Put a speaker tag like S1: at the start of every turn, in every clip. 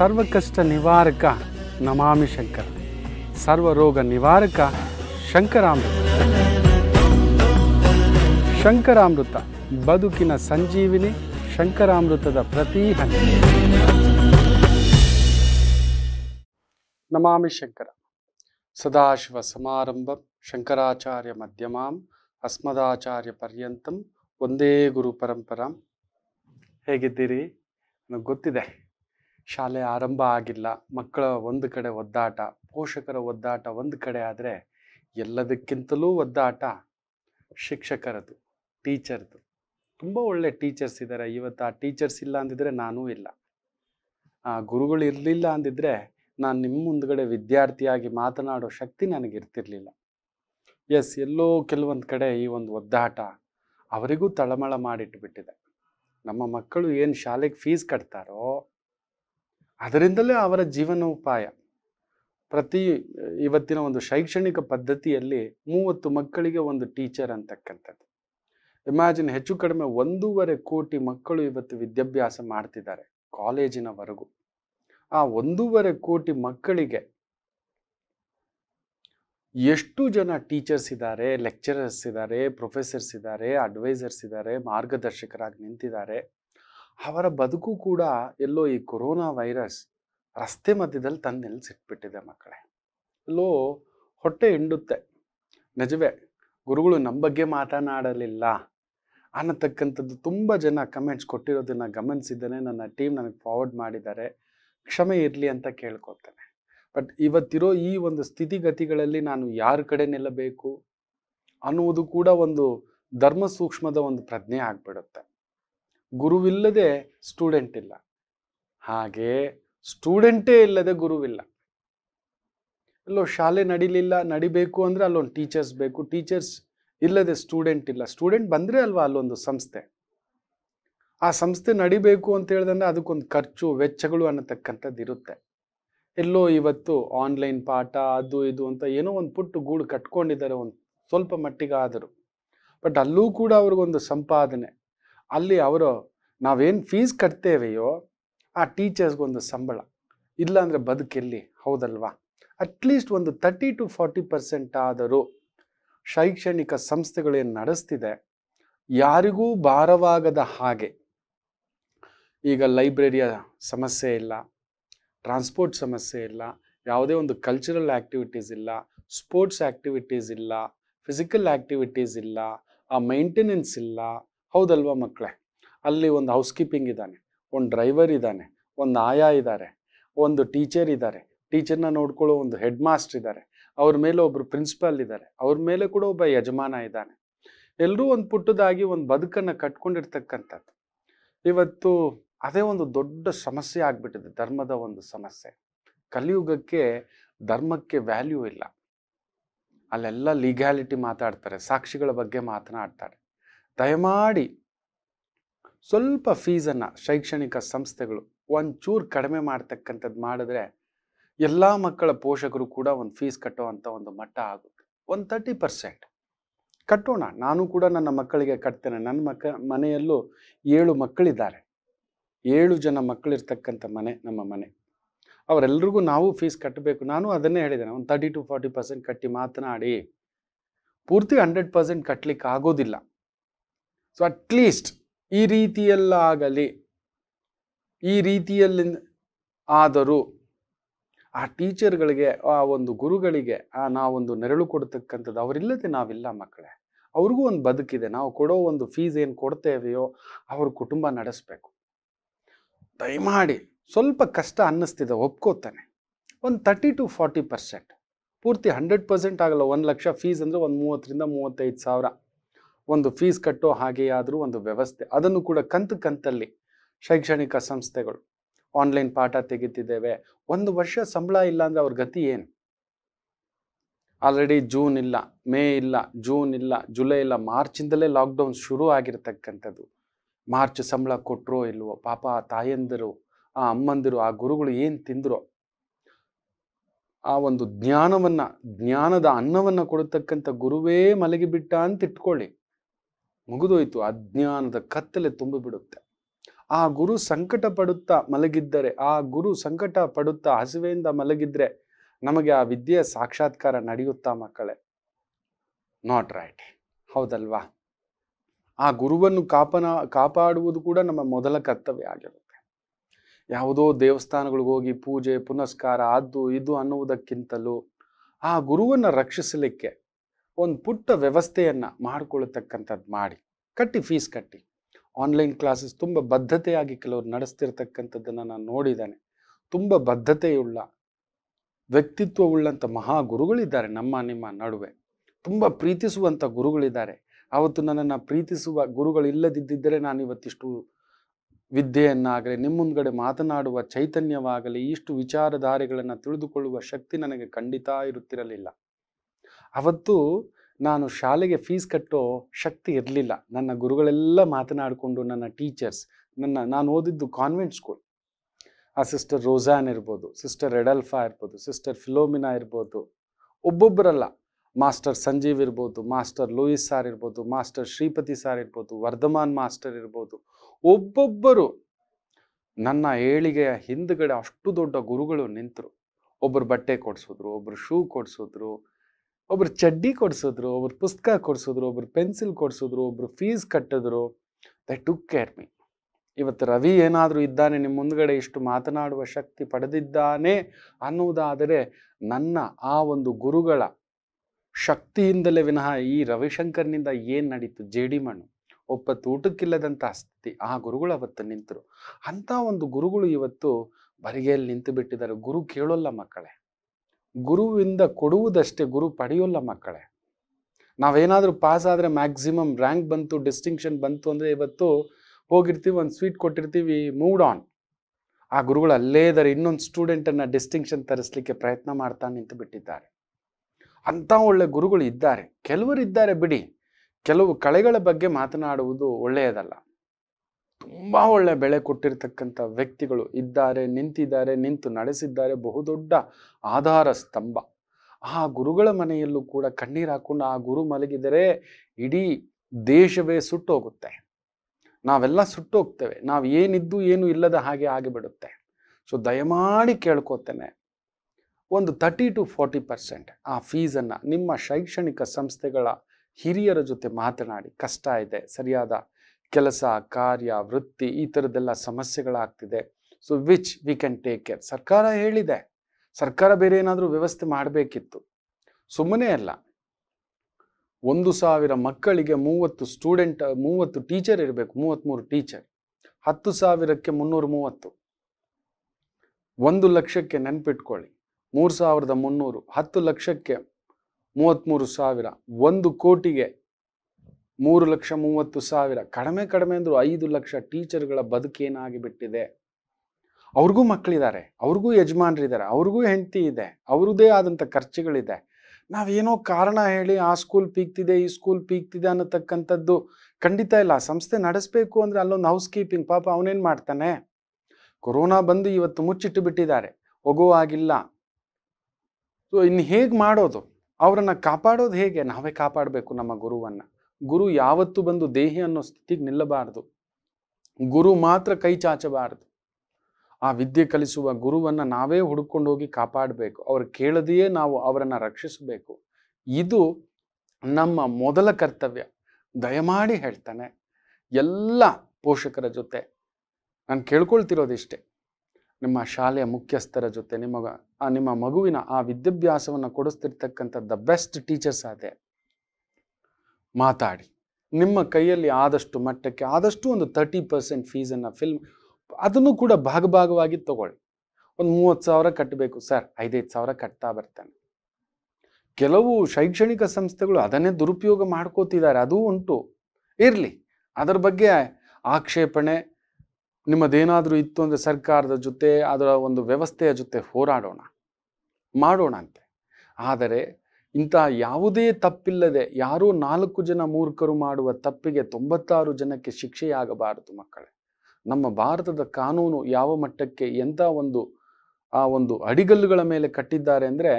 S1: ಸರ್ವಕಷ್ಟ ನಿವಾರಕ ನಮಾಮಿ ಶಂಕರ ಸರ್ವರೋಗ ನಿವಾರಕ ಶಂಕರಾಮೃತ ಶಂಕರಾಮೃತ ಬದುಕಿನ ಸಂಜೀವಿನಿ ಶಂಕರಾಮೃತದ ಪ್ರತಿ ಹನಿ ನಮಾಮಿ ಶಂಕರ ಸದಾಶಿವ ಸಮಾರಂಭ ಶಂಕರಾಚಾರ್ಯ ಮಧ್ಯಮಾಂ ಅಸ್ಮದಾಚಾರ್ಯ ಪರ್ಯಂತಂ ಒಂದೇ ಗುರು ಪರಂಪರಾ ಹೇಗಿದ್ದೀರಿ ನನಗೆ ಗೊತ್ತಿದೆ ಶಾಲೆ ಆರಂಭ ಆಗಿಲ್ಲ ಮಕ್ಕಳ ಒಂದು ಕಡೆ ಒದ್ದಾಟ ಪೋಷಕರ ಒದ್ದಾಟ ಒಂದು ಕಡೆ ಆದರೆ ಎಲ್ಲದಕ್ಕಿಂತಲೂ ಒದ್ದಾಟ ಶಿಕ್ಷಕರದು ಟೀಚರ್ದು ತುಂಬ ಒಳ್ಳೆ ಟೀಚರ್ಸ್ ಇದ್ದಾರೆ ಇವತ್ತು ಆ ಟೀಚರ್ಸ್ ಇಲ್ಲ ಅಂದಿದ್ರೆ ನಾನೂ ಇಲ್ಲ ಆ ಗುರುಗಳು ಇರಲಿಲ್ಲ ಅಂದಿದ್ರೆ ನಾನು ನಿಮ್ಮ ಮುಂದ್ಗಡೆ ವಿದ್ಯಾರ್ಥಿಯಾಗಿ ಮಾತನಾಡೋ ಶಕ್ತಿ ನನಗಿರ್ತಿರ್ಲಿಲ್ಲ ಎಸ್ ಎಲ್ಲೋ ಕೆಲವೊಂದು ಕಡೆ ಈ ಒಂದು ಒದ್ದಾಟ ಅವರಿಗೂ ತಳಮಳ ಮಾಡಿಟ್ಬಿಟ್ಟಿದೆ ನಮ್ಮ ಮಕ್ಕಳು ಏನು ಶಾಲೆಗೆ ಫೀಸ್ ಕಟ್ತಾರೋ ಅದರಿಂದಲೇ ಅವರ ಜೀವನೋಪಾಯ ಪ್ರತಿ ಇವತ್ತಿನ ಒಂದು ಶೈಕ್ಷಣಿಕ ಪದ್ಧತಿಯಲ್ಲಿ ಮೂವತ್ತು ಮಕ್ಕಳಿಗೆ ಒಂದು ಟೀಚರ್ ಅಂತಕ್ಕಂಥದ್ದು ಇಮ್ಯಾಜಿನ್ ಹೆಚ್ಚು ಕಡಿಮೆ ಒಂದೂವರೆ ಕೋಟಿ ಮಕ್ಕಳು ಇವತ್ತು ವಿದ್ಯಾಭ್ಯಾಸ ಮಾಡ್ತಿದ್ದಾರೆ ಕಾಲೇಜಿನವರೆಗೂ ಆ ಒಂದೂವರೆ ಕೋಟಿ ಮಕ್ಕಳಿಗೆ ಎಷ್ಟು ಜನ ಟೀಚರ್ಸ್ ಇದ್ದಾರೆ ಲೆಕ್ಚರರ್ಸ್ ಇದ್ದಾರೆ ಪ್ರೊಫೆಸರ್ಸ್ ಇದ್ದಾರೆ ಅಡ್ವೈಸರ್ಸ್ ಇದ್ದಾರೆ ಮಾರ್ಗದರ್ಶಕರಾಗಿ ನಿಂತಿದ್ದಾರೆ ಅವರ ಬದುಕು ಕೂಡ ಎಲ್ಲೋ ಈ ಕೊರೋನಾ ವೈರಸ್ ರಸ್ತೆ ಮಧ್ಯದಲ್ಲಿ ತಂದು ನಿಲ್ಲಿಸಿಟ್ಬಿಟ್ಟಿದೆ ಮಕ್ಕಳೇ ಲೋ ಹೊಟ್ಟೆ ಹಿಂಡುತ್ತೆ ನಿಜವೇ ಗುರುಗಳು ನಮ್ಮ ಬಗ್ಗೆ ಮಾತನಾಡಲಿಲ್ಲ ಅನ್ನತಕ್ಕಂಥದ್ದು ತುಂಬ ಜನ ಕಮೆಂಟ್ಸ್ ಕೊಟ್ಟಿರೋದನ್ನು ಗಮನಿಸಿದ್ದೇನೆ ನನ್ನ ಟೀಮ್ ನನಗೆ ಫಾರ್ವರ್ಡ್ ಮಾಡಿದ್ದಾರೆ ಕ್ಷಮೆ ಇರಲಿ ಅಂತ ಕೇಳ್ಕೊತೇನೆ ಬಟ್ ಇವತ್ತಿರೋ ಈ ಒಂದು ಸ್ಥಿತಿಗತಿಗಳಲ್ಲಿ ನಾನು ಯಾರ ಕಡೆ ನಿಲ್ಲಬೇಕು ಅನ್ನುವುದು ಕೂಡ ಒಂದು ಧರ್ಮ ಸೂಕ್ಷ್ಮದ ಒಂದು ಪ್ರಜ್ಞೆ ಆಗ್ಬಿಡುತ್ತೆ ಗುರುವಿಲ್ಲದೆ ಸ್ಟೂಡೆಂಟ್ ಇಲ್ಲ ಹಾಗೆ ಸ್ಟೂಡೆಂಟೇ ಇಲ್ಲದೆ ಗುರುವಿಲ್ಲ ಅಲ್ಲೋ ಶಾಲೆ ನಡಿಲಿಲ್ಲ ನಡಿಬೇಕು ಅಂದರೆ ಅಲ್ಲೊಂದು ಟೀಚರ್ಸ್ ಬೇಕು ಟೀಚರ್ಸ್ ಇಲ್ಲದೆ ಸ್ಟೂಡೆಂಟ್ ಇಲ್ಲ ಸ್ಟೂಡೆಂಟ್ ಬಂದರೆ ಅಲ್ವಾ ಅಲ್ಲೊಂದು ಸಂಸ್ಥೆ ಆ ಸಂಸ್ಥೆ ನಡಿಬೇಕು ಅಂತ ಹೇಳ್ದಂದ್ರೆ ಅದಕ್ಕೊಂದು ಖರ್ಚು ವೆಚ್ಚಗಳು ಅನ್ನತಕ್ಕಂಥದ್ದು ಇರುತ್ತೆ ಎಲ್ಲೋ ಇವತ್ತು ಆನ್ಲೈನ್ ಪಾಠ ಅದು ಇದು ಅಂತ ಏನೋ ಒಂದು ಪುಟ್ಟು ಗೂಡು ಕಟ್ಕೊಂಡಿದ್ದಾರೆ ಒಂದು ಸ್ವಲ್ಪ ಮಟ್ಟಿಗಾದರೂ ಬಟ್ ಅಲ್ಲೂ ಕೂಡ ಅವ್ರಿಗೊಂದು ಸಂಪಾದನೆ ಅಲ್ಲಿ ಅವರು ನಾವೇನು ಫೀಸ್ ಕಟ್ತೇವೆಯೋ ಆ ಟೀಚರ್ಸ್ಗೊಂದು ಸಂಬಳ ಇಲ್ಲಾಂದರೆ ಬದುಕೆಲ್ಲಿ ಹೌದಲ್ವಾ ಅಟ್ಲೀಸ್ಟ್ ಒಂದು ತರ್ಟಿ ಟು ಫಾರ್ಟಿ ಪರ್ಸೆಂಟ್ ಆದರೂ ಶೈಕ್ಷಣಿಕ ಸಂಸ್ಥೆಗಳೇನು ನಡೆಸ್ತಿದೆ ಯಾರಿಗೂ ಭಾರವಾಗದ ಹಾಗೆ ಈಗ ಲೈಬ್ರರಿಯ ಸಮಸ್ಯೆ ಇಲ್ಲ ಟ್ರಾನ್ಸ್ಪೋರ್ಟ್ ಸಮಸ್ಯೆ ಇಲ್ಲ ಯಾವುದೇ ಒಂದು ಕಲ್ಚರಲ್ ಆ್ಯಕ್ಟಿವಿಟೀಸ್ ಇಲ್ಲ ಸ್ಪೋರ್ಟ್ಸ್ ಆ್ಯಕ್ಟಿವಿಟೀಸ್ ಇಲ್ಲ ಫಿಸಿಕಲ್ ಆ್ಯಕ್ಟಿವಿಟೀಸ್ ಇಲ್ಲ ಆ ಮೈಂಟೆನೆನ್ಸ್ ಇಲ್ಲ ಹೌದಲ್ವಾ ಮಕ್ಕಳೇ ಅಲ್ಲಿ ಒಂದು ಹೌಸ್ ಕೀಪಿಂಗ್ ಇದ್ದಾನೆ ಒಂದು ಡ್ರೈವರ್ ಇದ್ದಾನೆ ಒಂದು ಆಯಾ ಇದ್ದಾರೆ ಒಂದು ಟೀಚರ್ ಇದ್ದಾರೆ ಟೀಚರ್ನ ನೋಡ್ಕೊಳ್ಳೋ ಒಂದು ಹೆಡ್ ಮಾಸ್ಟರ್ ಇದ್ದಾರೆ ಅವ್ರ ಮೇಲೆ ಒಬ್ಬರು ಪ್ರಿನ್ಸಿಪಾಲ್ ಇದ್ದಾರೆ ಅವ್ರ ಮೇಲೆ ಕೂಡ ಒಬ್ಬ ಯಜಮಾನ ಇದ್ದಾನೆ ಎಲ್ಲರೂ ಒಂದು ಪುಟ್ಟದಾಗಿ ಒಂದು ಬದುಕನ್ನು ಕಟ್ಕೊಂಡಿರ್ತಕ್ಕಂಥದ್ದು ಇವತ್ತು ಅದೇ ಒಂದು ದೊಡ್ಡ ಸಮಸ್ಯೆ ಆಗಿಬಿಟ್ಟಿದೆ ಧರ್ಮದ ಒಂದು ಸಮಸ್ಯೆ ಕಲಿಯುಗಕ್ಕೆ ಧರ್ಮಕ್ಕೆ ವ್ಯಾಲ್ಯೂ ಇಲ್ಲ ಅಲ್ಲೆಲ್ಲ ಲೀಗ್ಯಾಲಿಟಿ ಮಾತಾಡ್ತಾರೆ ಸಾಕ್ಷಿಗಳ ಬಗ್ಗೆ ಮಾತನಾಡ್ತಾರೆ ದಯಮಾಡಿ ಸ್ವಲ್ಪ ಫೀಸನ್ನು ಶೈಕ್ಷಣಿಕ ಸಂಸ್ಥೆಗಳು ಒಂಚೂರು ಕಡಿಮೆ ಮಾಡ್ತಕ್ಕಂಥದ್ದು ಮಾಡಿದ್ರೆ ಎಲ್ಲ ಮಕ್ಕಳ ಪೋಷಕರು ಕೂಡ ಒಂದು ಫೀಸ್ ಕಟ್ಟುವಂಥ ಒಂದು ಮಟ್ಟ ಆಗುತ್ತೆ ಒಂದು ತರ್ಟಿ ಪರ್ಸೆಂಟ್ ಕಟ್ಟೋಣ ನಾನು ಕೂಡ ನನ್ನ ಮಕ್ಕಳಿಗೆ ಕಟ್ತೇನೆ ನನ್ನ ಮಕ್ಕ ಮನೆಯಲ್ಲೂ ಏಳು ಮಕ್ಕಳಿದ್ದಾರೆ ಏಳು ಜನ ಮಕ್ಕಳಿರ್ತಕ್ಕಂಥ ಮನೆ ನಮ್ಮ ಮನೆ ಅವರೆಲ್ರಿಗೂ ನಾವು ಫೀಸ್ ಕಟ್ಟಬೇಕು ನಾನು ಅದನ್ನೇ ಹೇಳಿದ್ದೇನೆ ಒಂದು ತರ್ಟಿ ಟು ಫಾರ್ಟಿ ಪರ್ಸೆಂಟ್ ಕಟ್ಟಿ ಮಾತನಾಡಿ ಪೂರ್ತಿ ಹಂಡ್ರೆಡ್ ಪರ್ಸೆಂಟ್ ಕಟ್ಟಲಿಕ್ಕೆ ಆಗೋದಿಲ್ಲ ಸೊ ಅಟ್ಲೀಸ್ಟ್ ಈ ರೀತಿಯಲ್ಲಾಗಲಿ ಈ ರೀತಿಯಲ್ಲಿ ಆದರೂ ಆ ಟೀಚರ್ಗಳಿಗೆ ಆ ಒಂದು ಗುರುಗಳಿಗೆ ಆ ನಾವೊಂದು ನೆರಳು ಕೊಡ್ತಕ್ಕಂಥದ್ದು ಅವರಿಲ್ಲದೆ ನಾವಿಲ್ಲ ಮಕ್ಕಳೇ ಅವ್ರಿಗೂ ಒಂದು ಬದುಕಿದೆ ನಾವು ಕೊಡೋ ಒಂದು ಫೀಸ್ ಏನು ಕೊಡ್ತೇವೆಯೋ ಅವ್ರ ಕುಟುಂಬ ನಡೆಸಬೇಕು ದಯಮಾಡಿ ಸ್ವಲ್ಪ ಕಷ್ಟ ಅನ್ನಿಸ್ತಿದೆ ಒಪ್ಕೋತಾನೆ ಒಂದು ತರ್ಟಿ ಟು ಫಾರ್ಟಿ ಪರ್ಸೆಂಟ್ ಪೂರ್ತಿ ಹಂಡ್ರೆಡ್ ಪರ್ಸೆಂಟ್ ಆಗಲ್ಲ ಒಂದು ಲಕ್ಷ ಫೀಸ್ ಅಂದರೆ ಒಂದು ಮೂವತ್ತರಿಂದ ಮೂವತ್ತೈದು ಸಾವಿರ ಒಂದು ಫೀಸ್ ಕಟ್ಟೋ ಹಾಗೆಯಾದರೂ ಒಂದು ವ್ಯವಸ್ಥೆ ಅದನ್ನು ಕೂಡ ಕಂತು ಕಂತಲ್ಲಿ ಶೈಕ್ಷಣಿಕ ಸಂಸ್ಥೆಗಳು ಆನ್ಲೈನ್ ಪಾಠ ತೆಗಿತಿದ್ದೇವೆ ಒಂದು ವರ್ಷ ಸಂಬಳ ಇಲ್ಲ ಅಂದರೆ ಅವ್ರ ಗತಿ ಏನು ಆಲ್ರೆಡಿ ಜೂನ್ ಇಲ್ಲ ಮೇ ಇಲ್ಲ ಜೂನ್ ಇಲ್ಲ ಜುಲೈ ಇಲ್ಲ ಮಾರ್ಚಿಂದಲೇ ಲಾಕ್ಡೌನ್ ಶುರು ಆಗಿರತಕ್ಕಂಥದ್ದು ಮಾರ್ಚ್ ಸಂಬಳ ಕೊಟ್ಟರೋ ಇಲ್ವೋ ಪಾಪ ಆ ತಾಯಂದಿರು ಆ ಅಮ್ಮಂದಿರು ಆ ಗುರುಗಳು ಏನು ತಿಂದರೋ ಆ ಒಂದು ಜ್ಞಾನವನ್ನು ಜ್ಞಾನದ ಅನ್ನವನ್ನು ಕೊಡತಕ್ಕಂಥ ಗುರುವೇ ಮಲಗಿಬಿಟ್ಟ ಅಂತ ಇಟ್ಕೊಳ್ಳಿ ಮುಗಿದೋಯ್ತು ಅಜ್ಞಾನದ ಕತ್ತಲೆ ತುಂಬಿಬಿಡುತ್ತೆ ಆ ಗುರು ಸಂಕಟ ಪಡುತ್ತಾ ಮಲಗಿದ್ದರೆ ಆ ಗುರು ಸಂಕಟ ಪಡುತ್ತಾ ಹಸಿವೆಯಿಂದ ಮಲಗಿದ್ರೆ ನಮಗೆ ಆ ವಿದ್ಯೆಯ ಸಾಕ್ಷಾತ್ಕಾರ ನಡೆಯುತ್ತಾ ಮಕ್ಕಳೇ ನಾಟ್ ರೈಟ್ ಹೌದಲ್ವಾ ಆ ಗುರುವನ್ನು ಕಾಪನ ಕಾಪಾಡುವುದು ಕೂಡ ನಮ್ಮ ಮೊದಲ ಕರ್ತವ್ಯ ಆಗಿರುತ್ತೆ ಯಾವುದೋ ದೇವಸ್ಥಾನಗಳಿಗೆ ಹೋಗಿ ಪೂಜೆ ಪುನಸ್ಕಾರ ಅದು ಇದು ಅನ್ನುವುದಕ್ಕಿಂತಲೂ ಆ ಗುರುವನ್ನು ರಕ್ಷಿಸಲಿಕ್ಕೆ ಒಂದು ಪುಟ್ಟ ವ್ಯವಸ್ಥೆಯನ್ನು ಮಾಡಿಕೊಳ್ಳತಕ್ಕಂಥದ್ದು ಮಾಡಿ ಕಟ್ಟಿ ಫೀಸ್ ಕಟ್ಟಿ ಆನ್ಲೈನ್ ಕ್ಲಾಸಸ್ ತುಂಬ ಬದ್ಧತೆಯಾಗಿ ಕೆಲವರು ನಡೆಸ್ತಿರ್ತಕ್ಕಂಥದ್ದನ್ನು ನಾನು ನೋಡಿದ್ದೇನೆ ತುಂಬ ಬದ್ಧತೆಯುಳ್ಳ ವ್ಯಕ್ತಿತ್ವವುಳ್ಳಂಥ ಮಹಾ ಗುರುಗಳಿದ್ದಾರೆ ನಮ್ಮ ನಿಮ್ಮ ನಡುವೆ ತುಂಬ ಪ್ರೀತಿಸುವಂಥ ಗುರುಗಳಿದ್ದಾರೆ ಅವತ್ತು ನನ್ನನ್ನು ಪ್ರೀತಿಸುವ ಗುರುಗಳಿಲ್ಲದಿದ್ದರೆ ನಾನು ಇವತ್ತಿಷ್ಟು ವಿದ್ಯೆಯನ್ನಾಗಲಿ ನಿಮ್ಮ ಮುಂದ್ಗಡೆ ಮಾತನಾಡುವ ಚೈತನ್ಯವಾಗಲಿ ಇಷ್ಟು ವಿಚಾರಧಾರೆಗಳನ್ನು ತಿಳಿದುಕೊಳ್ಳುವ ಶಕ್ತಿ ನನಗೆ ಖಂಡಿತ ಇರುತ್ತಿರಲಿಲ್ಲ ಅವತ್ತು ನಾನು ಶಾಲೆಗೆ ಫೀಸ್ ಕಟ್ಟೋ ಶಕ್ತಿ ಇರಲಿಲ್ಲ ನನ್ನ ಗುರುಗಳೆಲ್ಲ ಮಾತನಾಡಿಕೊಂಡು ನನ್ನ ಟೀಚರ್ಸ್ ನನ್ನ ನಾನು ಓದಿದ್ದು ಕಾನ್ವೆಂಟ್ ಸ್ಕೂಲ್ ಆ ಸಿಸ್ಟರ್ ರೋಜಾನ್ ಇರ್ಬೋದು ಸಿಸ್ಟರ್ ರೆಡಲ್ಫಾ ಇರ್ಬೋದು ಸಿಸ್ಟರ್ ಫಿಲೋಮಿನಾ ಇರ್ಬೋದು ಒಬ್ಬೊಬ್ಬರಲ್ಲ ಮಾಸ್ಟರ್ ಸಂಜೀವ್ ಇರ್ಬೋದು ಮಾಸ್ಟರ್ ಲೂಯಿಸ್ ಸಾರ್ ಇರ್ಬೋದು ಮಾಸ್ಟರ್ ಶ್ರೀಪತಿ ಸಾರ್ ಇರ್ಬೋದು ವರ್ಧಮಾನ್ ಮಾಸ್ಟರ್ ಇರ್ಬೋದು ಒಬ್ಬೊಬ್ಬರು ನನ್ನ ಏಳಿಗೆಯ ಹಿಂದ್ಗಡೆ ಅಷ್ಟು ದೊಡ್ಡ ಗುರುಗಳು ನಿಂತರು ಒಬ್ಬರು ಬಟ್ಟೆ ಕೊಡಿಸಿದ್ರು ಒಬ್ಬರು ಶೂ ಕೊಡಿಸಿದ್ರು ಒಬ್ರು ಚಡ್ಡಿ ಕೊಡಿಸಿದ್ರು ಒಬ್ರು ಪುಸ್ತಕ ಕೊಡಿಸಿದ್ರು ಒಬ್ರು ಪೆನ್ಸಿಲ್ ಕೊಡಿಸಿದ್ರು ಒಬ್ರು ಫೀಸ್ ಕಟ್ಟಿದ್ರು ದ ಟುಕ್ ಕೇರ್ ಮಿ ಇವತ್ತು ರವಿ ಏನಾದರೂ ಇದ್ದಾನೆ ನಿಮ್ಮ ಮುಂದ್ಗಡೆ ಇಷ್ಟು ಮಾತನಾಡುವ ಶಕ್ತಿ ಪಡೆದಿದ್ದಾನೆ ಅನ್ನುವುದಾದರೆ ನನ್ನ ಆ ಒಂದು ಗುರುಗಳ ಶಕ್ತಿಯಿಂದಲೇ ವಿನಃ ಈ ರವಿಶಂಕರ್ನಿಂದ ಏನು ನಡೀತು ಜೇಡಿ ಮಣ್ಣು ಒಪ್ಪತ್ತು ಊಟಕ್ಕಿಲ್ಲದಂಥ ಸ್ಥಿತಿ ಆ ಗುರುಗಳು ಅವತ್ತು ನಿಂತರು ಅಂಥ ಒಂದು ಗುರುಗಳು ಇವತ್ತು ಬರಿಗೆಯಲ್ಲಿ ನಿಂತು ಬಿಟ್ಟಿದ್ದಾರೆ ಗುರು ಕೇಳೋಲ್ಲ ಮಕ್ಕಳೇ ಗುರುವಿಂದ ಕೊಡುವುದಷ್ಟೇ ಗುರು ಪಡೆಯೋಲ್ಲ ಮಕ್ಕಳೇ ನಾವೇನಾದರೂ ಪಾಸ್ ಆದರೆ ಮ್ಯಾಕ್ಸಿಮಮ್ ರ್ಯಾಂಕ್ ಬಂತು ಡಿಸ್ಟಿಂಕ್ಷನ್ ಬಂತು ಅಂದರೆ ಇವತ್ತು ಹೋಗಿರ್ತೀವಿ ಒಂದು ಸ್ವೀಟ್ ಕೊಟ್ಟಿರ್ತೀವಿ ಮೂಡ್ ಆನ್ ಆ ಗುರುಗಳು ಅಲ್ಲೇ ಇದ್ದಾರೆ ಇನ್ನೊಂದು ಸ್ಟೂಡೆಂಟನ್ನು ಡಿಸ್ಟಿಂಕ್ಷನ್ ತರಿಸ್ಲಿಕ್ಕೆ ಪ್ರಯತ್ನ ಮಾಡ್ತಾ ನಿಂತು ಬಿಟ್ಟಿದ್ದಾರೆ ಅಂಥ ಒಳ್ಳೆ ಗುರುಗಳು ಇದ್ದಾರೆ ಕೆಲವರು ಇದ್ದಾರೆ ಬಿಡಿ ಕೆಲವು ಕಳೆಗಳ ಬಗ್ಗೆ ಮಾತನಾಡುವುದು ಒಳ್ಳೆಯದಲ್ಲ ತುಂಬ ಒಳ್ಳೆ ಬೆಳೆ ಕೊಟ್ಟಿರ್ತಕ್ಕಂಥ ವ್ಯಕ್ತಿಗಳು ಇದ್ದಾರೆ ನಿಂತಿದ್ದಾರೆ ನಿಂತು ನಡೆಸಿದ್ದಾರೆ ಬಹುದೊಡ್ಡ ಆಧಾರ ಸ್ತಂಭ ಆ ಗುರುಗಳ ಮನೆಯಲ್ಲೂ ಕೂಡ ಕಣ್ಣೀರು ಹಾಕೊಂಡು ಆ ಗುರು ಮಲಗಿದರೆ ಇಡೀ ದೇಶವೇ ಸುಟ್ಟೋಗುತ್ತೆ ನಾವೆಲ್ಲ ಸುಟ್ಟೋಗ್ತೇವೆ ನಾವು ಏನಿದ್ದು ಏನು ಇಲ್ಲದ ಹಾಗೆ ಆಗಿಬಿಡುತ್ತೆ ಸೊ ದಯಮಾಡಿ ಕೇಳ್ಕೋತೇನೆ ಒಂದು ತರ್ಟಿ ಟು ಫೋರ್ಟಿ ಪರ್ಸೆಂಟ್ ಆ ಫೀಸನ್ನು ನಿಮ್ಮ ಶೈಕ್ಷಣಿಕ ಸಂಸ್ಥೆಗಳ ಹಿರಿಯರ ಜೊತೆ ಮಾತನಾಡಿ ಕಷ್ಟ ಇದೆ ಸರಿಯಾದ ಕೆಲಸ ಕಾರ್ಯ ವೃತ್ತಿ ಈ ಥರದ್ದೆಲ್ಲ ಸಮಸ್ಯೆಗಳಾಗ್ತಿದೆ so which we can take care ಸರ್ಕಾರ ಹೇಳಿದೆ ಸರ್ಕಾರ ಬೇರೆ ಏನಾದರೂ ವ್ಯವಸ್ಥೆ ಮಾಡಬೇಕಿತ್ತು ಸುಮ್ಮನೆ ಅಲ್ಲ ಒಂದು ಸಾವಿರ ಮಕ್ಕಳಿಗೆ ಮೂವತ್ತು ಸ್ಟೂಡೆಂಟ್ ಮೂವತ್ತು ಟೀಚರ್ ಇರಬೇಕು ಮೂವತ್ತ್ಮೂರು ಟೀಚರ್ ಹತ್ತು ಸಾವಿರಕ್ಕೆ ಮುನ್ನೂರ ಮೂವತ್ತು ಒಂದು ಲಕ್ಷಕ್ಕೆ ನೆನ್ಪಿಟ್ಕೊಳ್ಳಿ ಮೂರು ಸಾವಿರದ ಮುನ್ನೂರು ಹತ್ತು ಲಕ್ಷಕ್ಕೆ ಮೂವತ್ತ್ಮೂರು ಸಾವಿರ ಒಂದು ಕೋಟಿಗೆ ಮೂರು ಲಕ್ಷ ಮೂವತ್ತು ಸಾವಿರ ಕಡಿಮೆ ಕಡಿಮೆ ಅಂದರೂ ಐದು ಲಕ್ಷ ಟೀಚರ್ಗಳ ಬದುಕೇನಾಗಿ ಬಿಟ್ಟಿದೆ ಅವ್ರಿಗೂ ಮಕ್ಕಳಿದ್ದಾರೆ ಅವ್ರಿಗೂ ಯಜಮಾನ್ರಿದ್ದಾರೆ ಅವ್ರಿಗೂ ಹೆಂಡತಿ ಇದೆ ಅವ್ರದ್ದೇ ಆದಂಥ ಖರ್ಚುಗಳಿದೆ ನಾವೇನೋ ಕಾರಣ ಹೇಳಿ ಆ ಸ್ಕೂಲ್ ಪೀಕ್ತಿದೆ ಈ ಸ್ಕೂಲ್ ಪೀಕ್ತಿದೆ ಅನ್ನತಕ್ಕಂಥದ್ದು ಖಂಡಿತ ಇಲ್ಲ ಸಂಸ್ಥೆ ನಡೆಸಬೇಕು ಅಂದರೆ ಅಲ್ಲೊಂದು ಹೌಸ್ ಕೀಪಿಂಗ್ ಪಾಪ ಅವನೇನು ಮಾಡ್ತಾನೆ ಕೊರೋನಾ ಬಂದು ಇವತ್ತು ಮುಚ್ಚಿಟ್ಟು ಬಿಟ್ಟಿದ್ದಾರೆ ಹೋಗುವಾಗಿಲ್ಲ ಸೊ ಇನ್ನು ಹೇಗೆ ಮಾಡೋದು ಅವರನ್ನು ಕಾಪಾಡೋದು ಹೇಗೆ ನಾವೇ ಕಾಪಾಡಬೇಕು ನಮ್ಮ ಗುರುವನ್ನು ಗುರು ಯಾವತ್ತು ಬಂದು ದೇಹಿ ಅನ್ನೋ ಸ್ಥಿತಿಗೆ ನಿಲ್ಲಬಾರದು ಗುರು ಮಾತ್ರ ಕೈ ಚಾಚಬಾರದು ಆ ವಿದ್ಯೆ ಕಲಿಸುವ ಗುರುವನ್ನು ನಾವೇ ಹುಡುಕೊಂಡು ಹೋಗಿ ಕಾಪಾಡಬೇಕು ಅವ್ರು ಕೇಳದೆಯೇ ನಾವು ಅವರನ್ನು ರಕ್ಷಿಸಬೇಕು ಇದು ನಮ್ಮ ಮೊದಲ ಕರ್ತವ್ಯ ದಯಮಾಡಿ ಹೇಳ್ತಾನೆ ಎಲ್ಲ ಪೋಷಕರ ಜೊತೆ ನಾನು ಕೇಳ್ಕೊಳ್ತಿರೋದಿಷ್ಟೇ ನಿಮ್ಮ ಶಾಲೆಯ ಮುಖ್ಯಸ್ಥರ ಜೊತೆ ನಿಮ್ಮ ನಿಮ್ಮ ಮಗುವಿನ ಆ ವಿದ್ಯಾಭ್ಯಾಸವನ್ನು ಕೊಡಿಸ್ತಿರ್ತಕ್ಕಂಥ ದ ಬೆಸ್ಟ್ ಟೀಚರ್ಸ್ ಆದೆ ಮಾತಾಡಿ ನಿಮ್ಮ ಕೈಯಲ್ಲಿ ಆದಷ್ಟು ಮಟ್ಟಕ್ಕೆ ಆದಷ್ಟು ಒಂದು ತರ್ಟಿ ಪರ್ಸೆಂಟ್ ಫೀಸನ್ನು ಫಿಲ್ಮ್ ಅದನ್ನು ಕೂಡ ಭಾಗ ಭಾಗವಾಗಿ ತಗೊಳ್ಳಿ ಒಂದು ಮೂವತ್ತು ಸಾವಿರ ಕಟ್ಟಬೇಕು ಸರ್ ಐದೈದು ಸಾವಿರ ಕಟ್ತಾ ಬರ್ತಾನೆ ಕೆಲವು ಶೈಕ್ಷಣಿಕ ಸಂಸ್ಥೆಗಳು ಅದನ್ನೇ ದುರುಪಯೋಗ ಮಾಡ್ಕೋತಿದ್ದಾರೆ ಅದೂ ಉಂಟು ಇರಲಿ ಅದರ ಬಗ್ಗೆ ಆಕ್ಷೇಪಣೆ ನಿಮ್ಮದೇನಾದರೂ ಇತ್ತು ಅಂದರೆ ಸರ್ಕಾರದ ಜೊತೆ ಅದರ ಒಂದು ವ್ಯವಸ್ಥೆಯ ಜೊತೆ ಹೋರಾಡೋಣ ಮಾಡೋಣ ಅಂತೆ ಆದರೆ ಇಂತಹ ಯಾವುದೇ ತಪ್ಪಿಲ್ಲದೆ ಯಾರೂ ನಾಲ್ಕು ಜನ ಮೂರ್ಖರು ಮಾಡುವ ತಪ್ಪಿಗೆ ತೊಂಬತ್ತಾರು ಜನಕ್ಕೆ ಶಿಕ್ಷೆಯಾಗಬಾರದು ಮಕ್ಕಳೇ ನಮ್ಮ ಭಾರತದ ಕಾನೂನು ಯಾವ ಮಟ್ಟಕ್ಕೆ ಎಂಥ ಒಂದು ಆ ಒಂದು ಅಡಿಗಲ್ಲುಗಳ ಮೇಲೆ ಕಟ್ಟಿದ್ದಾರೆ ಅಂದರೆ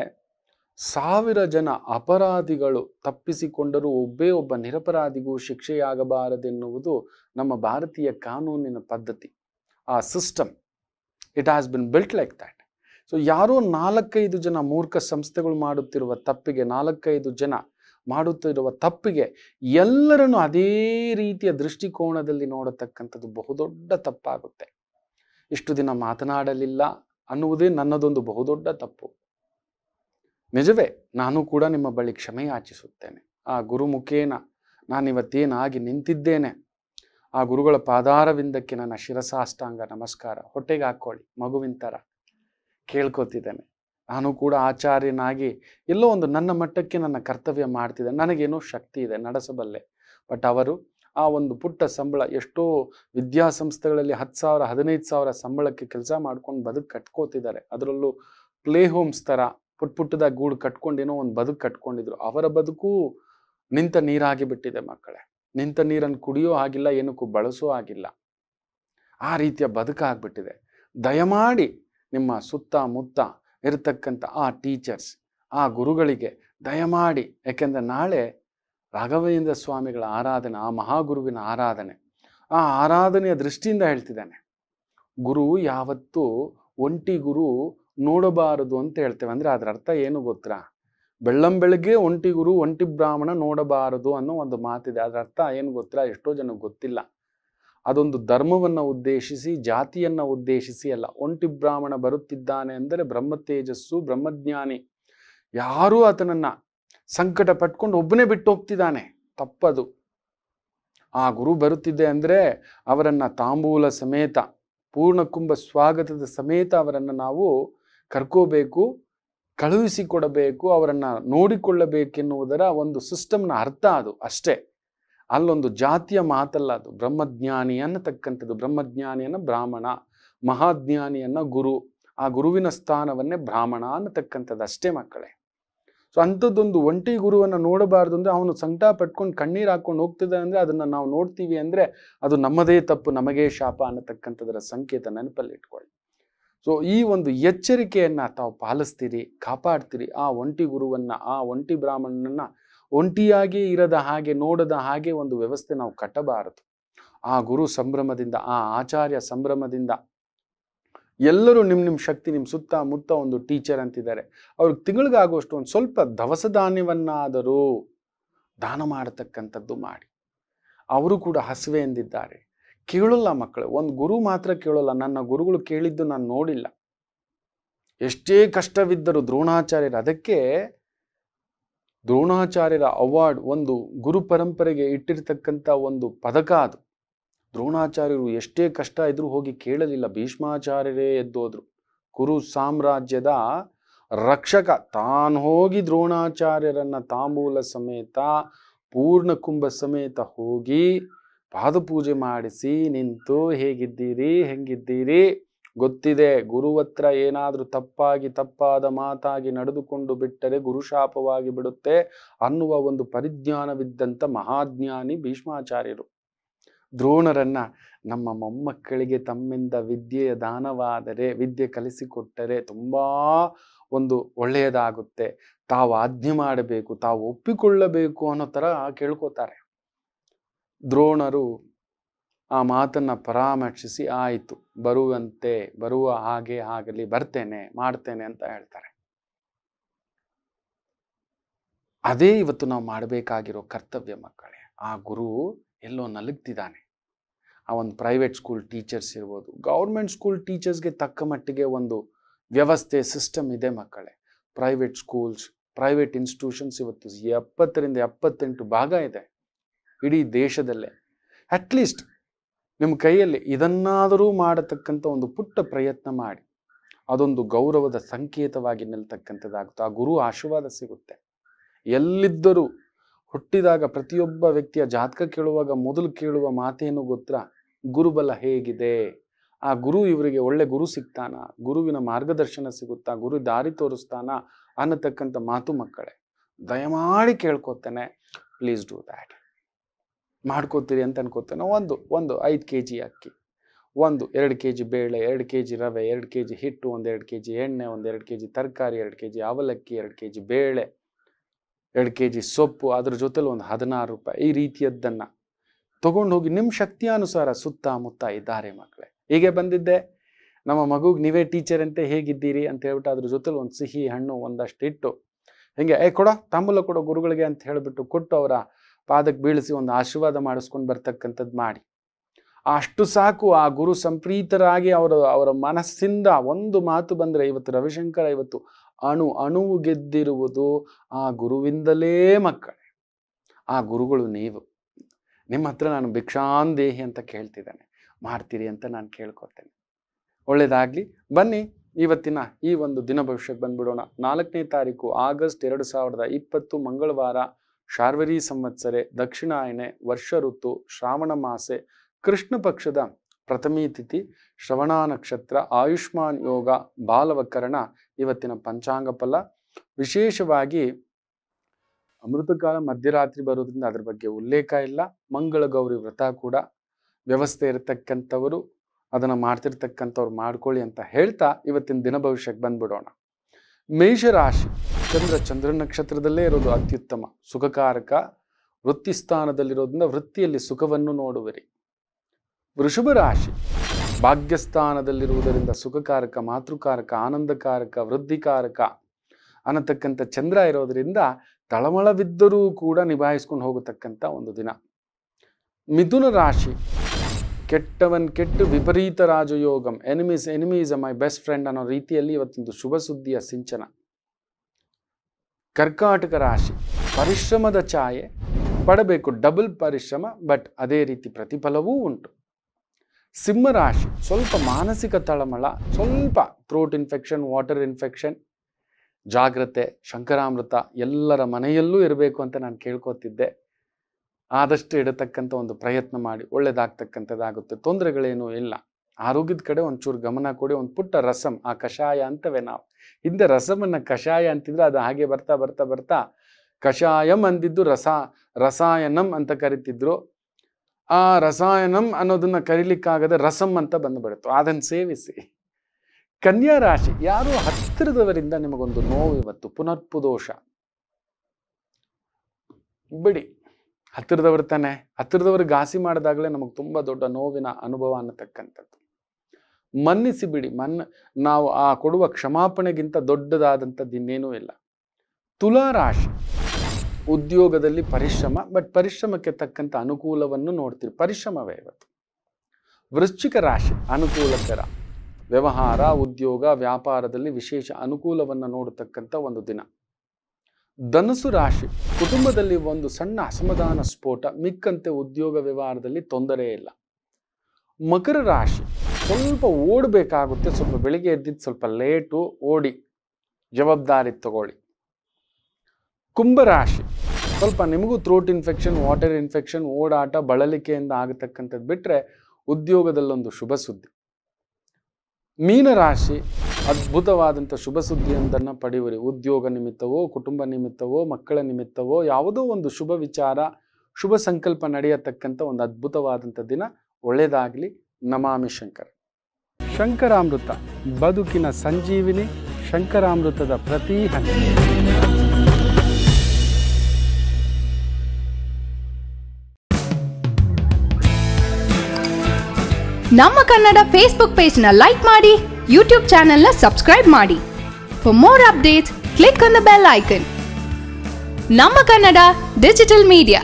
S1: ಸಾವಿರ ಜನ ಅಪರಾಧಿಗಳು ತಪ್ಪಿಸಿಕೊಂಡರೂ ಒಬ್ಬೇ ಒಬ್ಬ ನಿರಪರಾಧಿಗೂ ಶಿಕ್ಷೆಯಾಗಬಾರದೆನ್ನುವುದು ನಮ್ಮ ಭಾರತೀಯ ಕಾನೂನಿನ ಪದ್ಧತಿ ಆ system it has been built like that so ಯಾರೋ ನಾಲ್ಕೈದು ಜನ ಮೂರ್ಖ ಸಂಸ್ಥೆಗಳು ಮಾಡುತ್ತಿರುವ ತಪ್ಪಿಗೆ ನಾಲ್ಕೈದು ಜನ ಮಾಡುತ್ತಿರುವ ತಪ್ಪಿಗೆ ಎಲ್ಲರನ್ನು ಅದೇ ರೀತಿಯ ದೃಷ್ಟಿಕೋನದಲ್ಲಿ ನೋಡತಕ್ಕಂಥದ್ದು ಬಹುದೊಡ್ಡ ತಪ್ಪಾಗುತ್ತೆ ಇಷ್ಟು ದಿನ ಮಾತನಾಡಲಿಲ್ಲ ಅನ್ನುವುದೇ ನನ್ನದೊಂದು ಬಹುದೊಡ್ಡ ತಪ್ಪು ನಿಜವೇ ನಾನು ಕೂಡ ನಿಮ್ಮ ಬಳಿ ಕ್ಷಮೆ ಯಾಚಿಸುತ್ತೇನೆ ಆ ಗುರುಮುಖೇನ ನಾನಿವತ್ತೇನಾಗಿ ನಿಂತಿದ್ದೇನೆ ಆ ಗುರುಗಳ ಪಾದಾರವಿಂದಕ್ಕೆ ನನ್ನ ಶಿರಸಾಷ್ಟಾಂಗ ನಮಸ್ಕಾರ ಹೊಟ್ಟೆಗೆ ಹಾಕ್ಕೊಳ್ಳಿ ಮಗುವಿನ ಥರ ಕೇಳ್ಕೊತಿದ್ದೇನೆ ನಾನು ಕೂಡ ಆಚಾರ್ಯನಾಗಿ ಎಲ್ಲೋ ಒಂದು ನನ್ನ ಮಟ್ಟಕ್ಕೆ ನನ್ನ ಕರ್ತವ್ಯ ಮಾಡ್ತಿದೆ ನನಗೇನೋ ಶಕ್ತಿ ಇದೆ ನಡೆಸಬಲ್ಲೆ ಬಟ್ ಅವರು ಆ ಒಂದು ಪುಟ್ಟ ಸಂಬಳ ಎಷ್ಟೋ ವಿದ್ಯಾಸಂಸ್ಥೆಗಳಲ್ಲಿ ಹತ್ತು ಸಾವಿರ ಹದಿನೈದು ಸಾವಿರ ಸಂಬಳಕ್ಕೆ ಕೆಲಸ ಮಾಡ್ಕೊಂಡು ಬದುಕು ಕಟ್ಕೋತಿದ್ದಾರೆ ಅದರಲ್ಲೂ ಪ್ಲೇ ಹೋಮ್ಸ್ ಥರ ಪುಟ್ ಪುಟ್ಟದಾಗ ಗೂಡು ಕಟ್ಕೊಂಡೇನೋ ಒಂದು ಬದುಕು ಕಟ್ಕೊಂಡಿದ್ರು ಅವರ ಬದುಕು ನಿಂತ ನೀರಾಗಿ ಬಿಟ್ಟಿದೆ ಮಕ್ಕಳೇ ನಿಂತ ನೀರನ್ನು ಕುಡಿಯೋ ಆಗಿಲ್ಲ ಏನಕ್ಕೂ ಬಳಸೋ ಆಗಿಲ್ಲ ಆ ರೀತಿಯ ಬದುಕಾಗ್ಬಿಟ್ಟಿದೆ ದಯಮಾಡಿ ನಿಮ್ಮ ಸುತ್ತಮುತ್ತ ಇರತಕ್ಕಂಥ ಆ ಟೀಚರ್ಸ್ ಆ ಗುರುಗಳಿಗೆ ದಯಮಾಡಿ ಯಾಕೆಂದರೆ ನಾಳೆ ರಾಘವೇಂದ್ರ ಸ್ವಾಮಿಗಳ ಆರಾಧನೆ ಆ ಮಹಾಗುರುವಿನ ಆರಾಧನೆ ಆ ಆರಾಧನೆಯ ದೃಷ್ಟಿಯಿಂದ ಹೇಳ್ತಿದ್ದಾನೆ ಗುರು ಯಾವತ್ತೂ ಒಂಟಿ ಗುರು ನೋಡಬಾರದು ಅಂತ ಹೇಳ್ತೇವೆ ಅಂದರೆ ಅದರ ಅರ್ಥ ಏನು ಗೊತ್ತಾ ಬೆಳಗ್ಗೆ ಒಂಟಿ ಗುರು ಒಂಟಿ ಬ್ರಾಹ್ಮಣ ನೋಡಬಾರದು ಅನ್ನೋ ಒಂದು ಮಾತಿದೆ ಅದರ ಅರ್ಥ ಏನು ಗೊತ್ತಾ ಎಷ್ಟೋ ಜನಕ್ಕೆ ಗೊತ್ತಿಲ್ಲ ಅದೊಂದು ಧರ್ಮವನ್ನು ಉದ್ದೇಶಿಸಿ ಜಾತಿಯನ್ನು ಉದ್ದೇಶಿಸಿ ಅಲ್ಲ ಒಂಟಿ ಬ್ರಾಹ್ಮಣ ಬರುತ್ತಿದ್ದಾನೆ ಅಂದರೆ ಬ್ರಹ್ಮ ತೇಜಸ್ಸು ಬ್ರಹ್ಮಜ್ಞಾನಿ ಯಾರೂ ಆತನನ್ನು ಸಂಕಟ ಪಟ್ಕೊಂಡು ಒಬ್ಬನೇ ಬಿಟ್ಟು ಹೋಗ್ತಿದ್ದಾನೆ ತಪ್ಪದು ಆ ಗುರು ಬರುತ್ತಿದ್ದೆ ಅಂದರೆ ಅವರನ್ನು ತಾಂಬೂಲ ಸಮೇತ ಪೂರ್ಣಕುಂಭ ಸ್ವಾಗತದ ಸಮೇತ ಅವರನ್ನು ನಾವು ಕರ್ಕೋಬೇಕು ಕಳುಹಿಸಿಕೊಡಬೇಕು ಅವರನ್ನು ನೋಡಿಕೊಳ್ಳಬೇಕೆನ್ನುವುದರ ಒಂದು ಸಿಸ್ಟಮ್ನ ಅರ್ಥ ಅದು ಅಷ್ಟೇ ಅಲ್ಲೊಂದು ಜಾತಿಯ ಮಾತಲ್ಲ ಅದು ಬ್ರಹ್ಮಜ್ಞಾನಿ ಅನ್ನತಕ್ಕಂಥದ್ದು ಬ್ರಹ್ಮಜ್ಞಾನಿಯನ್ನು ಬ್ರಾಹ್ಮಣ ಮಹಾಜ್ಞಾನಿಯನ್ನು ಗುರು ಆ ಗುರುವಿನ ಸ್ಥಾನವನ್ನೇ ಬ್ರಾಹ್ಮಣ ಅನ್ನತಕ್ಕಂಥದ್ದು ಅಷ್ಟೇ ಮಕ್ಕಳೇ ಸೊ ಅಂಥದ್ದೊಂದು ಒಂಟಿ ಗುರುವನ್ನು ನೋಡಬಾರ್ದು ಅಂದರೆ ಅವನು ಸಂಕಟ ಪಟ್ಕೊಂಡು ಕಣ್ಣೀರು ಹಾಕ್ಕೊಂಡು ಹೋಗ್ತಿದೆ ಅಂದರೆ ಅದನ್ನು ನಾವು ನೋಡ್ತೀವಿ ಅಂದರೆ ಅದು ನಮ್ಮದೇ ತಪ್ಪು ನಮಗೇ ಶಾಪ ಅನ್ನತಕ್ಕಂಥದರ ಸಂಕೇತ ನೆನಪಲ್ಲಿ ಇಟ್ಕೊಳ್ಳಿ ಸೊ ಈ ಒಂದು ಎಚ್ಚರಿಕೆಯನ್ನು ತಾವು ಪಾಲಿಸ್ತೀರಿ ಕಾಪಾಡ್ತೀರಿ ಆ ಒಂಟಿ ಗುರುವನ್ನು ಆ ಒಂಟಿ ಬ್ರಾಹ್ಮಣನನ್ನು ಒಂಟಿಯಾಗಿ ಇರದ ಹಾಗೆ ನೋಡದ ಹಾಗೆ ಒಂದು ವ್ಯವಸ್ಥೆ ನಾವು ಕಟ್ಟಬಾರದು ಆ ಗುರು ಸಂಭ್ರಮದಿಂದ ಆ ಆಚಾರ್ಯ ಸಂಭ್ರಮದಿಂದ ಎಲ್ಲರೂ ನಿಮ್ಮ ನಿಮ್ಮ ಶಕ್ತಿ ನಿಮ್ಮ ಸುತ್ತ ಮುತ್ತ ಒಂದು ಟೀಚರ್ ಅಂತಿದ್ದಾರೆ ಅವ್ರಿಗೆ ತಿಂಗಳಿಗಾಗುವಷ್ಟು ಒಂದು ಸ್ವಲ್ಪ ದವಸ ಧಾನ್ಯವನ್ನಾದರೂ ದಾನ ಮಾಡತಕ್ಕಂಥದ್ದು ಮಾಡಿ ಅವರು ಕೂಡ ಹಸಿವೆ ಎಂದಿದ್ದಾರೆ ಕೇಳೋಲ್ಲ ಮಕ್ಕಳು ಒಂದು ಗುರು ಮಾತ್ರ ಕೇಳೋಲ್ಲ ನನ್ನ ಗುರುಗಳು ಕೇಳಿದ್ದು ನಾನು ನೋಡಿಲ್ಲ ಎಷ್ಟೇ ಕಷ್ಟವಿದ್ದರೂ ದ್ರೋಣಾಚಾರ್ಯರು ಅದಕ್ಕೆ ದ್ರೋಣಾಚಾರ್ಯರ ಅವಾರ್ಡ್ ಒಂದು ಗುರು ಪರಂಪರೆಗೆ ಇಟ್ಟಿರ್ತಕ್ಕಂಥ ಒಂದು ಪದಕ ಅದು ದ್ರೋಣಾಚಾರ್ಯರು ಎಷ್ಟೇ ಕಷ್ಟ ಇದ್ರೂ ಹೋಗಿ ಕೇಳಲಿಲ್ಲ ಭೀಷ್ಮಾಚಾರ್ಯರೇ ಎದ್ದೋದ್ರು ಕುರು ಸಾಮ್ರಾಜ್ಯದ ರಕ್ಷಕ ತಾನು ಹೋಗಿ ದ್ರೋಣಾಚಾರ್ಯರನ್ನ ತಾಂಬೂಲ ಸಮೇತ ಪೂರ್ಣ ಕುಂಭ ಸಮೇತ ಹೋಗಿ ಪಾದಪೂಜೆ ಮಾಡಿಸಿ ನಿಂತು ಹೇಗಿದ್ದೀರಿ ಹೆಂಗಿದ್ದೀರಿ ಗೊತ್ತಿದೆ ಗುರುವತ್ರ ಏನಾದರೂ ತಪ್ಪಾಗಿ ತಪ್ಪಾದ ಮಾತಾಗಿ ನಡೆದುಕೊಂಡು ಬಿಟ್ಟರೆ ಗುರುಶಾಪವಾಗಿ ಬಿಡುತ್ತೆ ಅನ್ನುವ ಒಂದು ಪರಿಜ್ಞಾನವಿದ್ದಂಥ ಮಹಾಜ್ಞಾನಿ ಭೀಷ್ಮಾಚಾರ್ಯರು ದ್ರೋಣರನ್ನ ನಮ್ಮ ಮೊಮ್ಮಕ್ಕಳಿಗೆ ತಮ್ಮಿಂದ ವಿದ್ಯೆಯ ದಾನವಾದರೆ ವಿದ್ಯೆ ಕಲಿಸಿಕೊಟ್ಟರೆ ತುಂಬ ಒಂದು ಒಳ್ಳೆಯದಾಗುತ್ತೆ ತಾವು ಆಜ್ಞೆ ಮಾಡಬೇಕು ತಾವು ಒಪ್ಪಿಕೊಳ್ಳಬೇಕು ಅನ್ನೋ ಥರ ಕೇಳ್ಕೋತಾರೆ ದ್ರೋಣರು ಆ ಮಾತನ್ನು ಪರಾಮರ್ಶಿಸಿ ಆಯಿತು ಬರುವಂತೆ ಬರುವ ಹಾಗೆ ಆಗಲಿ ಬರ್ತೇನೆ ಮಾಡ್ತೇನೆ ಅಂತ ಹೇಳ್ತಾರೆ ಅದೇ ಇವತ್ತು ನಾವು ಮಾಡಬೇಕಾಗಿರೋ ಕರ್ತವ್ಯ ಮಕ್ಕಳೇ ಆ ಗುರು ಎಲ್ಲೋ ನಲುಗ್ತಿದ್ದಾನೆ ಆ ಒಂದು ಪ್ರೈವೇಟ್ ಸ್ಕೂಲ್ ಟೀಚರ್ಸ್ ಇರ್ಬೋದು ಗೌರ್ಮೆಂಟ್ ಸ್ಕೂಲ್ ಟೀಚರ್ಸ್ಗೆ ತಕ್ಕ ಮಟ್ಟಿಗೆ ಒಂದು ವ್ಯವಸ್ಥೆ ಸಿಸ್ಟಮ್ ಇದೆ ಮಕ್ಕಳೇ ಪ್ರೈವೇಟ್ ಸ್ಕೂಲ್ಸ್ ಪ್ರೈವೇಟ್ ಇನ್ಸ್ಟಿಟ್ಯೂಷನ್ಸ್ ಇವತ್ತು ಎಪ್ಪತ್ತರಿಂದ ಎಪ್ಪತ್ತೆಂಟು ಭಾಗ ಇದೆ ಇಡೀ ದೇಶದಲ್ಲೇ ಅಟ್ಲೀಸ್ಟ್ ನಿಮ್ಮ ಕೈಯಲ್ಲಿ ಇದನ್ನಾದರೂ ಮಾಡತಕ್ಕಂಥ ಒಂದು ಪುಟ್ಟ ಪ್ರಯತ್ನ ಮಾಡಿ ಅದೊಂದು ಗೌರವದ ಸಂಕೇತವಾಗಿ ನಿಲ್ತಕ್ಕಂಥದ್ದಾಗುತ್ತೆ ಆ ಗುರು ಆಶೀರ್ವಾದ ಸಿಗುತ್ತೆ ಎಲ್ಲಿದ್ದರೂ ಹುಟ್ಟಿದಾಗ ಪ್ರತಿಯೊಬ್ಬ ವ್ಯಕ್ತಿಯ ಜಾತಕ ಕೇಳುವಾಗ ಮೊದಲು ಕೇಳುವ ಮಾತೇನು ಗೊತ್ತಾ ಗುರುಬಲ ಹೇಗಿದೆ ಆ ಗುರು ಇವರಿಗೆ ಒಳ್ಳೆ ಗುರು ಸಿಗ್ತಾನ ಗುರುವಿನ ಮಾರ್ಗದರ್ಶನ ಸಿಗುತ್ತಾ ಗುರು ದಾರಿ ತೋರಿಸ್ತಾನ ಅನ್ನತಕ್ಕಂಥ ಮಾತು ಮಕ್ಕಳೇ ದಯಮಾಡಿ ಕೇಳ್ಕೊತೇನೆ ಪ್ಲೀಸ್ ಡೂ ದ್ಯಾಟ್ ಮಾಡ್ಕೋತೀರಿ ಅಂತ ಅನ್ಕೋತೇನೆ ಒಂದು ಒಂದು ಐದು ಕೆ ಜಿ ಅಕ್ಕಿ ಒಂದು ಎರಡು ಕೆ ಜಿ ಬೇಳೆ ಎರಡು ಕೆ ಜಿ ರವೆ ಎರಡು ಕೆ ಜಿ ಹಿಟ್ಟು ಒಂದು ಎರಡು ಕೆ ಜಿ ಎಣ್ಣೆ ಒಂದು ಎರಡು ಕೆ ಜಿ ತರಕಾರಿ ಎರಡು ಕೆ ಜಿ ಅವಲಕ್ಕಿ ಎರಡು ಕೆ ಜಿ ಬೇಳೆ ಎರಡು ಕೆ ಜಿ ಸೊಪ್ಪು ಅದ್ರ ಜೊತೆಲಿ ಒಂದು ಹದಿನಾರು ರೂಪಾಯಿ ಈ ರೀತಿಯದ್ದನ್ನು ತೊಗೊಂಡು ಹೋಗಿ ನಿಮ್ಮ ಶಕ್ತಿಯಾನುಸಾರ ಸುತ್ತಮುತ್ತ ಇದ್ದಾರೆ ಮಕ್ಕಳೇ ಹೀಗೆ ಬಂದಿದ್ದೆ ನಮ್ಮ ಮಗುಗೆ ನೀವೇ ಟೀಚರ್ ಅಂತ ಹೇಗಿದ್ದೀರಿ ಅಂತ ಹೇಳ್ಬಿಟ್ಟು ಅದ್ರ ಜೊತೆಲಿ ಒಂದು ಸಿಹಿ ಹಣ್ಣು ಒಂದಷ್ಟು ಇಟ್ಟು ಹಿಂಗೆ ಏ ಕೊಡೋ ತಾಂಬೂಲ ಕೊಡೋ ಗುರುಗಳಿಗೆ ಅಂತ ಹೇಳಿಬಿಟ್ಟು ಕೊಟ್ಟು ಅವರ ಪಾದಕ್ಕೆ ಬೀಳಿಸಿ ಒಂದು ಆಶೀರ್ವಾದ ಮಾಡಿಸ್ಕೊಂಡು ಬರ್ತಕ್ಕಂಥದ್ದು ಮಾಡಿ ಅಷ್ಟು ಸಾಕು ಆ ಗುರು ಸಂಪ್ರೀತರಾಗಿ ಅವರ ಅವರ ಮನಸ್ಸಿಂದ ಒಂದು ಮಾತು ಬಂದರೆ ಇವತ್ತು ರವಿಶಂಕರ ಇವತ್ತು ಅಣು ಅಣುವು ಗೆದ್ದಿರುವುದು ಆ ಗುರುವಿಂದಲೇ ಮಕ್ಕಳೆ ಆ ಗುರುಗಳು ನೀವು ನಿಮ್ಮ ಹತ್ರ ನಾನು ಭಿಕ್ಷಾನ್ ದೇಹಿ ಅಂತ ಕೇಳ್ತಿದ್ದೇನೆ ಮಾಡ್ತೀರಿ ಅಂತ ನಾನು ಕೇಳ್ಕೊತೇನೆ ಒಳ್ಳೆಯದಾಗಲಿ ಬನ್ನಿ ಇವತ್ತಿನ ಈ ಒಂದು ದಿನ ಭವಿಷ್ಯಕ್ಕೆ ಬಂದ್ಬಿಡೋಣ ನಾಲ್ಕನೇ ತಾರೀಕು ಆಗಸ್ಟ್ ಎರಡು ಸಾವಿರದ ಇಪ್ಪತ್ತು ಮಂಗಳವಾರ ಶಾರ್ವರಿ ಸಂವತ್ಸರೆ ದಕ್ಷಿಣಾಯಣೆ ವರ್ಷ ಋತು ಶ್ರಾವಣ ಮಾಸೆ ಕೃಷ್ಣ ಪಕ್ಷದ ಪ್ರಥಮಿ ತಿಥಿ ಶ್ರವಣ ನಕ್ಷತ್ರ ಆಯುಷ್ಮಾನ್ ಯೋಗ ಬಾಲವಕರಣ ಇವತ್ತಿನ ಪಂಚಾಂಗ ಫಲ ವಿಶೇಷವಾಗಿ ಅಮೃತಕಾಲ ಮಧ್ಯರಾತ್ರಿ ಬರೋದ್ರಿಂದ ಅದ್ರ ಬಗ್ಗೆ ಉಲ್ಲೇಖ ಇಲ್ಲ ಮಂಗಳ ಗೌರಿ ವ್ರತ ಕೂಡ ವ್ಯವಸ್ಥೆ ಇರತಕ್ಕಂಥವರು ಅದನ್ನು ಮಾಡ್ತಿರ್ತಕ್ಕಂಥವ್ರು ಮಾಡ್ಕೊಳ್ಳಿ ಅಂತ ಹೇಳ್ತಾ ಇವತ್ತಿನ ದಿನ ಭವಿಷ್ಯಕ್ಕೆ ಬಂದ್ಬಿಡೋಣ ಮೇಷರಾಶಿ ಚಂದ್ರ ಚಂದ್ರ ನಕ್ಷತ್ರದಲ್ಲೇ ಇರೋದು ಅತ್ಯುತ್ತಮ ಸುಖಕಾರಕ ವೃತ್ತಿ ಸ್ಥಾನದಲ್ಲಿರೋದ್ರಿಂದ ವೃತ್ತಿಯಲ್ಲಿ ಸುಖವನ್ನು ನೋಡುವಿರಿ ವೃಷಭ ರಾಶಿ ಭಾಗ್ಯಸ್ಥಾನದಲ್ಲಿರುವುದರಿಂದ ಸುಖಕಾರಕ ಮಾತೃಕಾರಕ ಆನಂದಕಾರಕ ವೃದ್ಧಿಕಾರಕ ಅನ್ನತಕ್ಕಂಥ ಚಂದ್ರ ಇರೋದರಿಂದ ತಳಮಳವಿದ್ದರೂ ಕೂಡ ನಿಭಾಯಿಸ್ಕೊಂಡು ಹೋಗತಕ್ಕಂಥ ಒಂದು ದಿನ ಮಿಥುನ ರಾಶಿ ಕೆಟ್ಟವನ್ ಕೆಟ್ಟು ವಿಪರೀತ ರಾಜಯೋಗಂ enemies enemies my best friend ಅನ್ನೋ ರೀತಿಯಲ್ಲಿ ಇವತ್ತೊಂದು ಶುಭ ಸುದ್ದಿಯ ಸಿಂಚನ ಕರ್ಕಾಟಕ ರಾಶಿ ಪರಿಶ್ರಮದ ಛಾಯೆ ಪಡಬೇಕು ಡಬಲ್ ಪರಿಶ್ರಮ ಬಟ್ ಅದೇ ರೀತಿ ಪ್ರತಿಫಲವೂ ಉಂಟು ಸಿಂಹರಾಶಿ ಸ್ವಲ್ಪ ಮಾನಸಿಕ ತಳಮಳ ಸ್ವಲ್ಪ ಥ್ರೋಟ್ ಇನ್ಫೆಕ್ಷನ್ ವಾಟರ್ ಇನ್ಫೆಕ್ಷನ್ ಜಾಗ್ರತೆ ಶಂಕರಾಮೃತ ಎಲ್ಲರ ಮನೆಯಲ್ಲೂ ಇರಬೇಕು ಅಂತ ನಾನು ಕೇಳ್ಕೊತಿದ್ದೆ ಆದಷ್ಟು ಇಡತಕ್ಕಂಥ ಒಂದು ಪ್ರಯತ್ನ ಮಾಡಿ ಒಳ್ಳೆಯದಾಗ್ತಕ್ಕಂಥದ್ದಾಗುತ್ತೆ ತೊಂದರೆಗಳೇನೂ ಇಲ್ಲ ಆರೋಗ್ಯದ ಕಡೆ ಒಂಚೂರು ಗಮನ ಕೊಡಿ ಒಂದು ಪುಟ್ಟ ರಸಂ ಆ ಕಷಾಯ ಅಂತವೆ ನಾವು ಹಿಂದೆ ರಸಮನ್ನ ಕಷಾಯ ಅಂತಿದ್ರೆ ಅದು ಹಾಗೆ ಬರ್ತಾ ಬರ್ತಾ ಬರ್ತಾ ಕಷಾಯಂ ಅಂದಿದ್ದು ರಸ ರಸಾಯನಂ ಅಂತ ಕರಿತಿದ್ರು ಆ ರಸಾಯನಂ ಅನ್ನೋದನ್ನ ಕರಿಲಿಕ್ಕಾಗದ ರಸಂ ಅಂತ ಬಂದುಬಿಡುತ್ತೋ ಅದನ್ನು ಸೇವಿಸಿ ಕನ್ಯಾ ರಾಶಿ ಯಾರೋ ಹತ್ತಿರದವರಿಂದ ನಿಮಗೊಂದು ನೋವು ಇವತ್ತು ಪುನರ್ಪುದೋಷ ಬಿಡಿ ಹತ್ತಿರದವರು ತಾನೆ ಹತ್ತಿರದವರು ಘಾಸಿ ಮಾಡಿದಾಗಲೇ ನಮಗೆ ತುಂಬ ದೊಡ್ಡ ನೋವಿನ ಅನುಭವ ಅನ್ನತಕ್ಕಂಥದ್ದು ಮನ್ನಿಸಿ ಬಿಡಿ ಮನ್ನ ನಾವು ಆ ಕೊಡುವ ಕ್ಷಮಾಪಣೆಗಿಂತ ದೊಡ್ಡದಾದಂಥದ್ದು ಇನ್ನೇನೂ ಇಲ್ಲ ತುಲಾರಾಶಿ ಉದ್ಯೋಗದಲ್ಲಿ ಪರಿಶ್ರಮ ಬಟ್ ಪರಿಶ್ರಮಕ್ಕೆ ತಕ್ಕಂಥ ಅನುಕೂಲವನ್ನು ನೋಡ್ತೀರಿ ಪರಿಶ್ರಮವೇ ಇವತ್ತು ವೃಶ್ಚಿಕ ರಾಶಿ ಅನುಕೂಲಕರ ವ್ಯವಹಾರ ಉದ್ಯೋಗ ವ್ಯಾಪಾರದಲ್ಲಿ ವಿಶೇಷ ಅನುಕೂಲವನ್ನು ನೋಡತಕ್ಕಂಥ ಒಂದು ದಿನ ಧನಸು ರಾಶಿ ಕುಟುಂಬದಲ್ಲಿ ಒಂದು ಸಣ್ಣ ಅಸಮಾಧಾನ ಸ್ಫೋಟ ಮಿಕ್ಕಂತೆ ಉದ್ಯೋಗ ವ್ಯವಹಾರದಲ್ಲಿ ತೊಂದರೆ ಇಲ್ಲ ಮಕರ ರಾಶಿ ಸ್ವಲ್ಪ ಓಡಬೇಕಾಗುತ್ತೆ ಸ್ವಲ್ಪ ಬೆಳಿಗ್ಗೆ ಎದ್ದಿದ್ದು ಸ್ವಲ್ಪ ಲೇಟು ಓಡಿ ಜವಾಬ್ದಾರಿ ತಗೊಳ್ಳಿ ಕುಂಭರಾಶಿ ಸ್ವಲ್ಪ ನಿಮಗೂ ಥ್ರೋಟ್ ಇನ್ಫೆಕ್ಷನ್ ವಾಟರ್ ಇನ್ಫೆಕ್ಷನ್ ಓಡಾಟ ಬಳಲಿಕೆಯಿಂದ ಆಗತಕ್ಕಂಥದ್ದು ಬಿಟ್ಟರೆ ಉದ್ಯೋಗದಲ್ಲೊಂದು ಶುಭ ಸುದ್ದಿ ಮೀನರಾಶಿ ಅದ್ಭುತವಾದಂಥ ಶುಭ ಸುದ್ದಿಯೊಂದನ್ನು ಪಡೆಯುವರಿ ಉದ್ಯೋಗ ನಿಮಿತ್ತವೋ ಕುಟುಂಬ ನಿಮಿತ್ತವೋ ಮಕ್ಕಳ ನಿಮಿತ್ತವೋ ಯಾವುದೋ ಒಂದು ಶುಭ ವಿಚಾರ ಶುಭ ಸಂಕಲ್ಪ ನಡೆಯತಕ್ಕಂಥ ಒಂದು ಅದ್ಭುತವಾದಂಥ ದಿನ ಒಳ್ಳೆಯದಾಗಲಿ ನಮಾಮಿ ಶಂಕರ್ ಶಂಕರಾಮೃತ ಬದುಕಿನ ಸಂಜೀವಿನಿ ಶಂಕರಾಮೃತದ ಪ್ರತಿ ಹನಿ ನಮ್ಮ ಕನ್ನಡ ಫೇಸ್ಬುಕ್ ನ ಲೈಕ್ ಮಾಡಿ ಯೂಟ್ಯೂಬ್ ನ ಸಬ್ಸ್ಕ್ರೈಬ್ ಮಾಡಿ for more updates click on the bell icon ನಮ್ಮ ಕನ್ನಡ ಡಿಜಿಟಲ್ ಮೀಡಿಯಾ